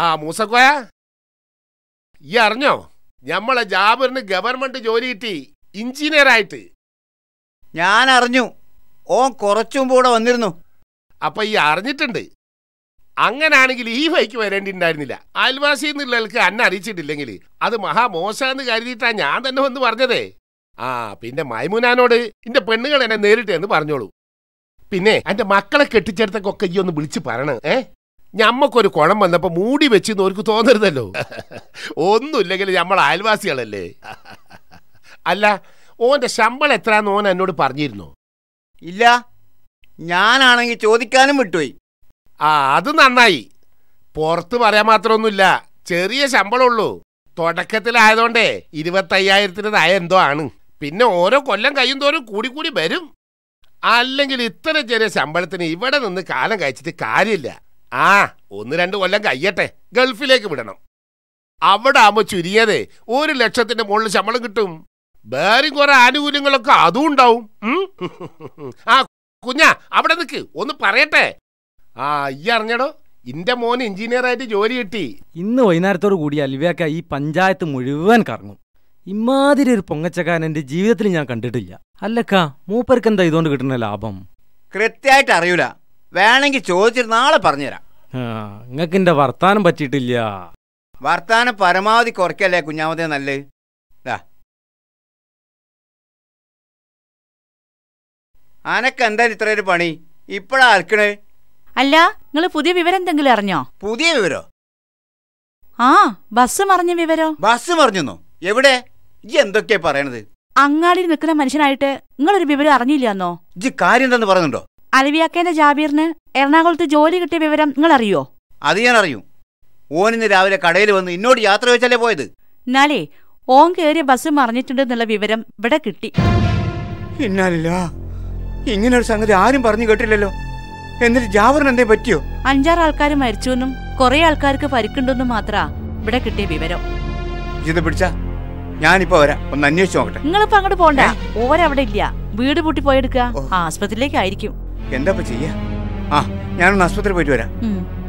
ആ മൂസക്കോയ ഈ അറിഞ്ഞോ നമ്മളെ ജാബിറിന് ഗവൺമെന്റ് ജോലി കിട്ടി എഞ്ചിനീയറായിട്ട് ഞാൻ അറിഞ്ഞു ഓൻ കുറച്ചും കൂടെ വന്നിരുന്നു അപ്പൊ ഈ അറിഞ്ഞിട്ടുണ്ട് അങ്ങനാണെങ്കിൽ ഈ വൈക്ക് വരേണ്ടിണ്ടായിരുന്നില്ല അയൽവാസി എന്നുള്ളവർക്ക് അന്നെ അറിയിച്ചിട്ടില്ലെങ്കിൽ അത് മഹാമോശാന്ന് കരുതിയിട്ടാ ഞാൻ തന്നെ വന്ന് പറഞ്ഞതേ ആ പിന്നെ മൈമുനാനോട് എന്റെ പെണ്ണുങ്ങൾ എന്നെ നേരിട്ട് എന്ന് പറഞ്ഞോളൂ പിന്നെ എന്റെ മക്കളെ കെട്ടിച്ചെടുത്തൊക്കെ ഈ ഒന്ന് വിളിച്ച് പറയണേ ഏഹ് ഞമ്മക്കൊരു കുളം വന്നപ്പോൾ മൂടി വെച്ചെന്ന് അവർക്ക് തോന്നരുതല്ലോ ഒന്നുമില്ലെങ്കിൽ നമ്മൾ അയൽവാസികളല്ലേ അല്ല ഓന്റെ ശമ്പളം എത്രയാന്ന് ഓൻ എന്നോട് പറഞ്ഞിരുന്നു ഇല്ല ഞാനാണെങ്കിൽ ചോദിക്കാനും വിട്ടുപോയി ആ അത് നന്നായി പുറത്ത് പറയാൻ മാത്രമൊന്നുമില്ല ചെറിയ ശമ്പളമുള്ളൂ തുടക്കത്തിലായതുകൊണ്ടേ ഇരുപത്തയ്യായിരത്തിന് തായ എന്തോ ആണ് പിന്നെ ഓരോ കൊല്ലം കഴിയും തോറും കൂടി കൂടി വരും അല്ലെങ്കിൽ ഇത്ര ചെറിയ ശമ്പളത്തിന് ഇവിടെ നിന്ന് കാലം കഴിച്ചിട്ട് കാര്യമില്ല ആ ഒന്ന് രണ്ട് കൊല്ലം കയ്യട്ടെ ഗൾഫിലേക്ക് വിടണം അവിടെ ആകുമ്പോൾ ചുരുങ്ങിയത് ഒരു ലക്ഷത്തിന്റെ മുകളിൽ ശമ്പളം കിട്ടും വേറെ കുറെ ആനുകൂല്യങ്ങളൊക്കെ അതും ഉണ്ടാവും ആ കുഞ്ഞ അവിടെ നിൽക്ക് ഒന്ന് പറയട്ടെ ആ ഈ അറിഞ്ഞടോ ഇന്റെ മോൻ എഞ്ചിനീയർ ആയിട്ട് ജോലി കിട്ടി ഇന്ന് വൈകുന്നേരത്തോട് കൂടി അൽവിയാക്ക ഈ പഞ്ചായത്ത് മുഴുവൻ കറങ്ങും ഇമാതിരി ഒരു പൊങ്ങച്ചക്കാരൻ എന്റെ ജീവിതത്തിൽ ഞാൻ കണ്ടിട്ടില്ല അല്ലക്ക മൂപ്പർക്ക് എന്താ ഇതുകൊണ്ട് കിട്ടുന്ന ലാഭം കൃത്യമായിട്ട് അറിയൂല വേണമെങ്കിൽ ചോദിച്ചിട്ട് നാളെ പറഞ്ഞുതരാം നിങ്ങൾക്ക് എന്റെ വർത്താനം പറ്റിയിട്ടില്ല വർത്താനം പരമാവധി കുറയ്ക്കല്ലേ കുഞ്ഞാമതേ നല്ല അനക്കെന്താ ഇത്രയൊരു പണി ഇപ്പഴാ അൽക്കണ് അല്ല നിങ്ങൾ പുതിയ വിവരം എന്തെങ്കിലും അറിഞ്ഞോ പുതിയ വിവരോ ആ ബസ് മറിഞ്ഞ വിവരോ ബസ് മറിഞ്ഞോ എവിടെ ഇജ്ജ് എന്തൊക്കെയാ പറയണത് അങ്ങാടി നിൽക്കുന്ന മനുഷ്യനായിട്ട് നിങ്ങളൊരു വിവരം അറിഞ്ഞില്ലാന്നോ ഇജ്ജ് കാര്യം എന്താന്ന് പറയുന്നുണ്ടോ അലവിയാക്കേന്റെ ജാബീറിന് എറണാകുളത്ത് ജോലി കിട്ടിയ വിവരം നിങ്ങൾ അറിയോ അത് ഞാൻ അറിയും ഓൻ ഇന്ന് രാവിലെ കടയിൽ വന്ന് ഇന്നോട് യാത്ര വെച്ചല്ലേ പോയത് എന്നാലേ ഓൻ കയറിയ ബസ് മറിഞ്ഞിട്ടുണ്ടെന്നുള്ള എന്നുള്ള വിവരം ഇവിടെ കിട്ടി ഇന്നാലില്ല ഇങ്ങനെ ഒരു സംഗതി ആരും പറഞ്ഞു കേട്ടില്ലല്ലോ എന്നിട്ട് ജാബറിന് എന്തേ പറ്റിയോ അഞ്ചാറ് ആൾക്കാർ എന്നും കുറെ ആൾക്കാർക്ക് പരിക്കുണ്ടെന്നും മാത്രാ ഇവിടെ കിട്ടിയ വിവരം ഇത് പിടിച്ച ഞാനിപ്പോ വരാം ഒന്ന് അന്വേഷിച്ചു നോക്കട്ടെ നിങ്ങളിപ്പോ അങ്ങോട്ട് പോണ്ട ഓരവിടെ ഇല്ല വീട് പൂട്ടി പോയെടുക്കുക ആസ്പത്രിയിലേക്കായിരിക്കും എന്താ ചെയ്യാ ആ ഞാനൊന്ന് ആശുപത്രി പോയിട്ട് വരാം